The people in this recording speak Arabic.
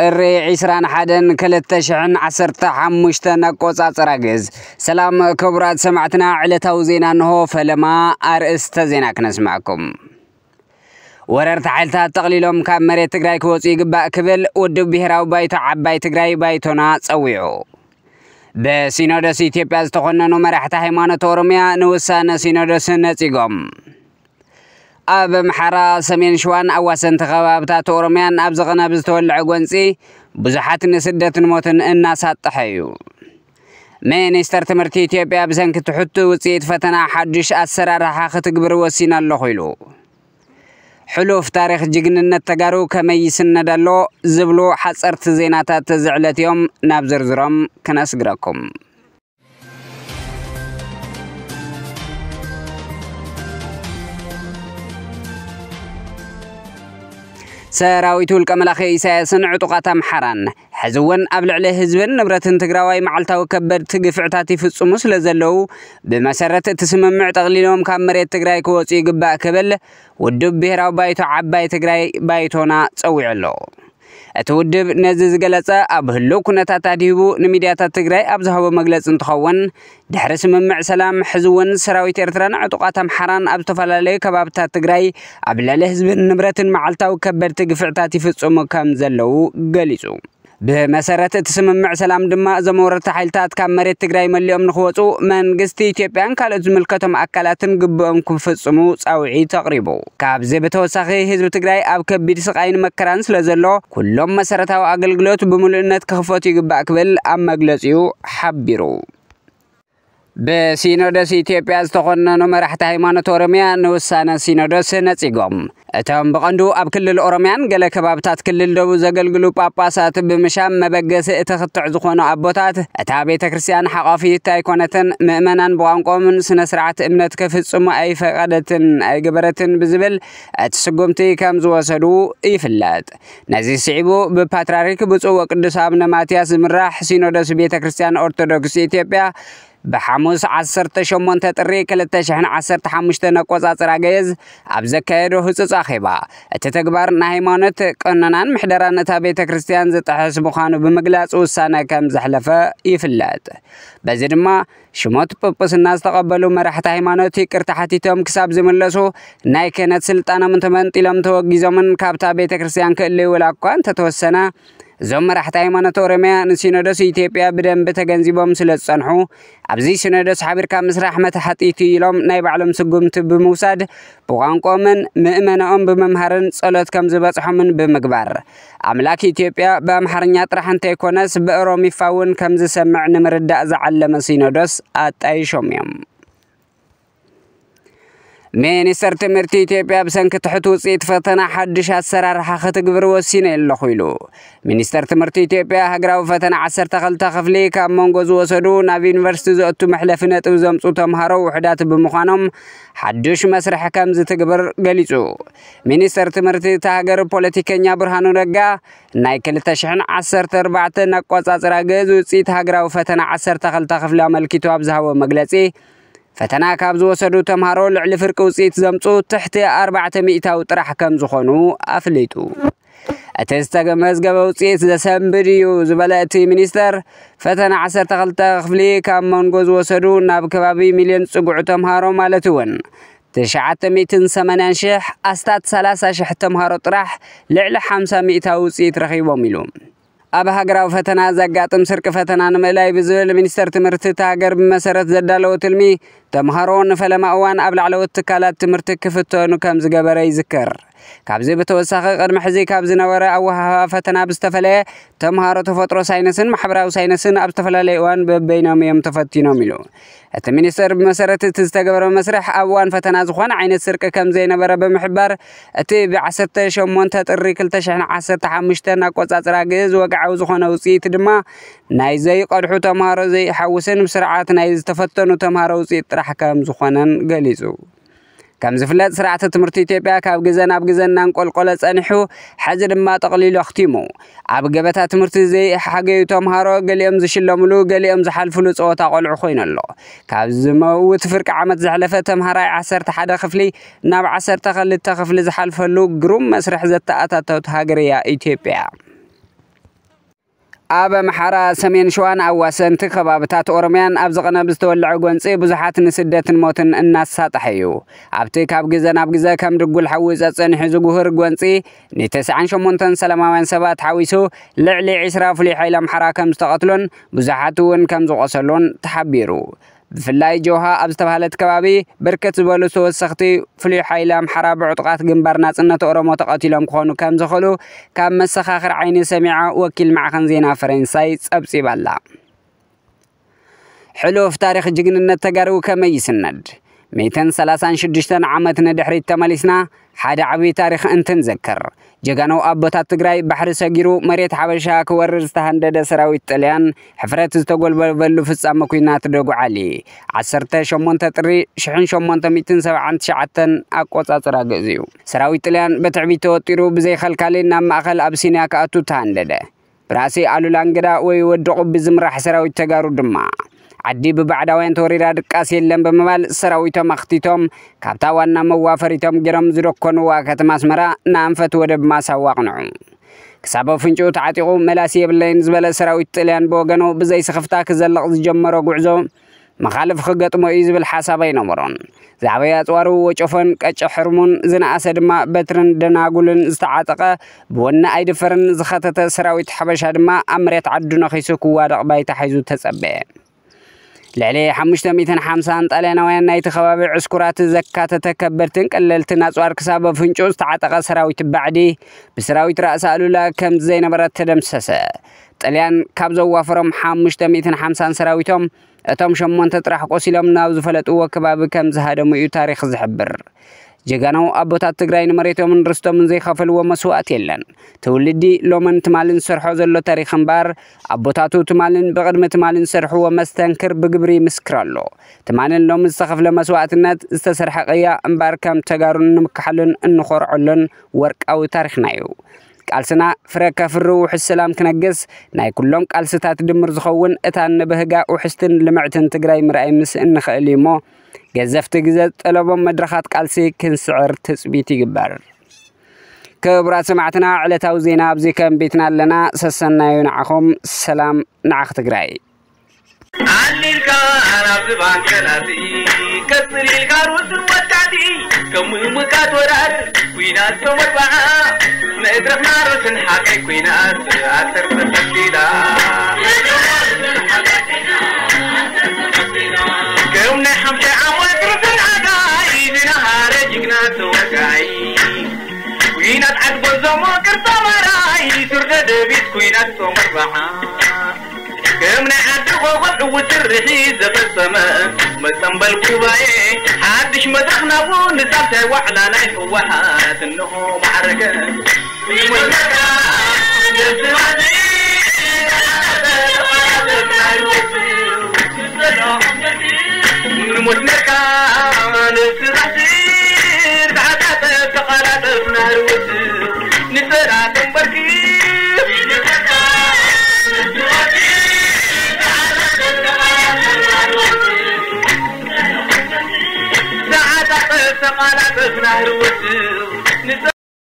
ጥሪ 21 2015 ኣቆፃፅራ ግዝ ሰላም ክቡራት ሰማዕትና ዕለታዊ ዜና እንሆ ፈለማ ኣርእስተ ዜና ክነስምዐኩም ወረርቲ ሓይልታት ጠቕሊሎም ካብ መሬት ትግራይ ክወፁ ይግባእ ክብል ውድብ ብሔራዊ ባይቶ ዓባይ ትግራይ ባይቶና ጸዊዑ ብሲኖዶስ ኢትዮጵያ ዝተኾነኑ መራሕቲ ሃይማኖት ኦሮምያ ንውሳነ ሲኖዶስ ነጺጎም ኣብ ኣምሓራ ሰሜን ሸዋን ኣዋሰንቲ ከባብታት ኦሮምያን ኣብ ዝቕናብ ዝተወልዐ ጎንፂ ብዙሓት ንስደትን ሞትን እናሳጥሐ እዩ ሚኒስተር ትምህርቲ ኢትዮጵያ ብሰንኪ ትሕቱ ውፅኢት ፈተና ሓዱሽ ኣሰራርሓ ክትግብር ወሲና ኣለኹ ኢሉ ሕሉፍ ታሪክ ጅግንነት ተጋሩ ከመይ ይስነድ ኣሎ ዝብሉ ሓፀርቲ ዜናታት ዝዕለት እዮም ናብ ዝርዝሮም ክነስግረኩም سراويتو الكملاخي سياسن عطوقات محران حزوان قبل عليه هزبن نبرت انتقراوي معلتاو كبر تقفع تاتي في الصموس لزلو بمسارة تسمم تغلينوم كان مريت تقراي كوصي قبا كبل ودب بيهراو بايتو عبا تقراي بايتونا تسوي علو እቲ ውድብ ነዚ ዝገለጸ ኣብ ህሉው ኩነታት ኣድሂቡ ንሚድያታት ትግራይ ኣብ ዝሃቦ መግለፂ እንትኸውን ድሕሪ ስምምዕ ሰላም ሕዚ እውን ሰራዊት ኤርትራን ዕጡቃት ኣምሓራን ኣብ ዝተፈላለዩ ከባብታት ትግራይ ኣብ ልዕሊ ህዝብን ንብረትን መዓልታዊ ከበድቲ ግፍዕታት ይፍጽሙ ከም ዘለዉ ገሊጹ بمسارات تسمم سلام دماء زمور تحيلتات كامريت تقرأي مليوم نخوصو من قستي تيبيان كالت ملكتهم أكالاتن قبهم كنفصمو ساوعي تقريبو كابزي بتوساخي هزب تقرأي أب كبير سقعين مكرانس لزلو كلهم مسارتها وأقل قلوت بملئنات كخفوتي قبا أكبل أما قلسيو حبيرو بسينودس إثيوبيا استخدمنا مرحلة هيمانة أورميا نوسانا سينودس نتيجهم እቶም ብቐንዱ ኣብ ክልል ኦሮምያን ገለ ከባብታት ክልል ደቡብ ዘገልግሉ ጳጳሳት ብምሻም መበገሲ እቲ ኽትዕ ዝኾኑ ኣቦታት እታ ቤተ ክርስቲያን ሓቋፊት ኣይኮነትን ምእመናን ብቋንቋምን ስነ ስርዓት እምነት ክፍጽሙ ኣይፈቐደትን ኣይግበረትን ብዝብል እቲ ስጉምቲ ከም ዝወሰዱ ይፍለጥ ነዚ ስዒቡ ብፓትርያርክ ብፁዕ ወቅዱስ ኣብነ ማትያስ ዝምራሕ ሲኖዶስ ቤተ ክርስቲያን ኦርቶዶክስ ኢትዮጵያ بحموس عصرت شمونت تري كلتا شحن عصرت حمشت نقوز عصراجيز أبزكاير وحسس أخيبا التتكبر نهيمانت قننان محدران تابيت كريستيان زت حسب خانو بمجلس وسانة كم زحلفة يفلات بزرما شموت ببس الناس تقبلوا مرحت هيمانوتي كرتحتيتهم كساب زملسو ناي كانت سلطانة من تمن تلم توجي زمن كابتا بيت كريستيان كلي ولا እዞም መራሕቲ ሃይማኖት ኦሮምያ ንሲኖዶስ ኢትዮጵያ ብደንቢ ተገንዚቦም ስለ ዝጸንሑ ኣብዚ ሲኖዶስ ሓቢርካ ምስራሕ መተሓጢቱ ኢሎም ናይ ባዕሎም ስጉምቲ ብምውሳድ ብቋንቋምን ምእመናኦም ብምምሃርን ጸሎት ከም ዝበጽሖምን ብምግባር ኣምላክ ኢትዮጵያ ብኣምሓርኛ ጥራሕ እንተይኮነስ ብኦሮሚፋ እውን ከም ዝሰምዕ ንምርዳእ ዝዓለመ ሲኖዶስ ኣጣይሾም እዮም። ሚኒስተር ትምህርቲ ኢትዮጵያ ብሰንኪ ትሕቲ ውፅኢት ፈተና ሓድሽ ኣሰራርሓ ክትግብር ወሲነ ኣለኹ ኢሉ ሚኒስተር ትምህርቲ ኢትዮጵያ ሃገራዊ ፈተና 12 ክፍሊ ካብ መንጎ ዝወሰዱ ናብ ዩኒቨርሲቲ ዘእቱ መሕለፊ ነጥብ ዘምፁ ተምሃሮ ውሕዳት ብምዃኖም ሓድሽ መስርሕ ከም ዝትግብር ገሊጹ ሚኒስተር ትምህርቲ እቲ ሃገር ፖለቲከኛ ብርሃኑ ነጋ ናይ 2014 ኣቆፃፅራ ግእዝ ውፅኢት ሃገራዊ ፈተና 12 ክፍሊ ኣመልኪቱ ኣብ ዝሃቦ መግለጺ ፈተና ካብ ዝወሰዱ ተምሃሮ ልዕሊ ፍርቂ ውፅኢት ዘምፁ ትሕቲ 400 ሚእታዊ ጥራሕ ከም ዝኾኑ ኣፍሊጡ እቲ ዝተመዝገበ ውፅኢት ዘሰንብድ እዩ ዝበለ እቲ ሚኒስተር ፈተና 12 ክፍሊ ካብ መንጎ ዝወሰዱ ናብ ከባቢ ሚልዮን ፅጉዑ ተምሃሮ ማለት እውን 980 ሽሕ ኣስታት 30 ሽሕ ተምሃሮ ጥራሕ ልዕሊ 50 ሚእታዊ ውፅኢት ረኺቦም ኢሉ ኣብ ሃገራዊ ፈተና ዘጋጥም ስርቂ ፈተና ንምእላይ ብዝብል ሚኒስተር ትምህርቲ እቲ ሃገር ብመሰረት ዘዳለዎ ትልሚ ተምሃሮ ንፈለማ እዋን ኣብ ላዕለዎት ትካላት ትምህርቲ ክፍተኑ ከም ዝገበረ ይዝከር ካብዚ ብተወሳኺ ቅድሚ ሕዚ ካብ ዝነበረ ኣወሃህባ ፈተና ብዝተፈለየ ተምሃሮ ተፈጥሮ ሳይንስን ማሕበራዊ ሳይንስን ኣብ ዝተፈላለየ እዋን በበይኖም እዮም ተፈቲኖም ኢሉ እቲ ሚኒስተር ብመሰረት እቲ ዝተገበረ መስርሕ ኣብ እዋን ፈተና ዝኾነ ዓይነት ስርቂ ከም ዘይነበረ ብምሕባር እቲ ብ18 ጥሪ 215 ኣቆፃፅራ ግእዝ ወግዓዊ ዝኾነ ውፅኢት ድማ ናይ ዘይቀድሑ ተምሃሮ ዘይሓውስን ብስርዓት ናይ ዝተፈተኑ ተምሃሮ ውፅኢት ጥራሕ ከም ዝኾነን ገሊጹ كم زفلت سرعة تمرتي تيبيا كاب جزن أب جزن نقول قلة أنحو حجر ما تقليل أختيمو أب جبتها تمرتي زي حاجة يتم هارو قال يوم زشلملو قال يوم زحل فلوس أو تقول عخوين الله كاب زمو تفرق عمت زحلفة تم هراي عسر تحدا خفلي ناب عسر تخلي تخفلي زحل فلو جروم مسرح زت أتت هاجر يا إثيوبيا أبا محارا سمين شوان أواسن تخبا بتات أورميان أبزغنا بستولع قوانسي بزحات نسدات الموتن الناس ساتحيو أبتيك أبغزان أبغزا كم رقو الحوز أصن حزو قهر قوانسي نتسعان شمونتن سلاماوين سبات حويسو لعلي عسراف لحيلة محارا كم استغطلون بزحاتون كم زغسلون تحبيرو بفلاي جوها ابزتبهالت كبابي بركت زبولو سوى السختي فلي حيلام حرا بعطقات قنبار ناصنة أورومو تقاتلهم كونو كام زخلو كام مسخاخر عيني سمعا وكل معخن زينا فرنساي سابسي بالله حلو في تاريخ جنن التقارو كما يسند 136 ዓመት ንድሕሪት ተመሊስና ሓደ ዓብዪ ታሪክ እንትንዘክር ጀጋኑ ኣቦታት ትግራይ ባሕሪ ሰጊሩ መሬት ሓበሻ ክወርር ዝተሃንደደ ሰራዊት ጥልያን ሕፍረት ዝተጎልበበሉ ፍጻመ ኩናት ደጉዓሊ 18 ጥሪ 1879 ኣቆፃፅራ ገፅ እዩ ሰራዊት ጥልያን ብትዕቢት ተወጢሩ ብዘይከልካሊ ናብ ማእኸል ኣብሲንያ ክኣቱ ተሃንደደ ብራእሲ ኣሉላ እንግዳ ወይ ወዲ ቁቢ ዝምራሕ ሰራዊት ተጋሩ ድማ ዓዲ ብባዕዳውያን ተወሪዳ ድቃስ የለን ብምባል ሰራዊቶም ኣኽቲቶም ካብታ ዋና መዋፈሪቶም ገይሮም ዝደኮንዋ ከተማ ኣስመራ ንኣንፈት ወደብ ማሳ ዋቕንዑ ክሳብ ኣፍንጭኡ ተዓጢቑ መላሲ የብለይን ዝበለ ሰራዊት ጥልያን ብወገኑ ብዘይስኽፍታ ክዘልቕ ዝጀመሮ ጉዕዞ መኻልፍ ክገጥሞ እዩ ዝብል ሓሳብ ኣይነበሮን ዝዓበየ ኣፅዋሩ ወጨፎን ቀጭ ሕርሙን ዝነኣሰ ድማ በትርን ደናጉልን ዝተዓጠቐ ብወና ኣይድፈርን ዝኸተተ ሰራዊት ሓበሻ ድማ ኣብ መሬት ዓዱ ነኺሱ ክዋደቕ ባይታ ሓይዙ ተጸበየ لعلي حمشت ميتن حمسان طالينا وين نايت خبابي عسكرات زكاتة تكبرتن قللتنا صوار كسابة فنشوز تعتقى سراويت بعدي بسراويت رأس لا كم زينا برات تدمسسة ጥልያን ካብ ዘዋፈሮም 550 ሰራዊቶም እቶም 8 ጥራሕ ቆሲሎም ናብ ዝፈለጥዎ ከባቢ ከም ዝሃደሙ እዩ ታሪክ ዝሕብር ጀጋናው ኣቦታት ትግራይ ንመሬቶምን ርስቶምን ዘይኸፈልዎ መስዋእት የለን ትውልዲ ሎምን ትማልን ዝሰርሖ ዘሎ ታሪክ እምበር ኣቦታቱ ትማልን ብቅድሚ ትማልን ዝሰርሕዎ መስተንክር ብግብሪ ይምስክር ኣሎ ትማልን ሎሚ ዝተኸፍለ መስዋእትነት ዝተሰርሐ ቅያ እምበር ከም ተጋሩን ንምክሓሉን እንኮርዐሉን ወርቃዊ ታሪክና እዩ ቃልስና ፍረ ከፍሪ ውሕስ ሰላም ክነግስ ናይ ኩሎም ቃልስታት ድምር ዝኸውን እታ ንብህጋ ውሕስትን ልምዕትን ትግራይ ምርኣይ ምስ እንኽእል እዩ እሞ ገዘፍቲ ግዜ ጠለቦም መድረኻት ቃልሲ ክንስዕር ትፅቢት ይግበር ክቡራት ሰማዕትና ዕለታዊ ዜና ኣብዚ ከም ቤትና ኣለና ሰሰናዩ ንዓኹም ሰላም ንዓኽ ትግራይ አሊልካ አናብባንከናሲ ቀጽሊልካ ሩስ كمي مكات ورات كوينات مربعة ما ادرف نار سنحاكي كوينات عسر بسكيلة كيومنا حمشة عمود رسل عقاي لنهار جقنات وقعي كوينات عقب الزمو كرتا مراي سرقة دبيت كوينات مربعة من أدعو وضع وترهيز في السماء مكتم بالكوباية حدش مدخنا ونزلت وحنا نعيش وحات النهو معركة في ملكة نسمعني نموت نكا نسرحتي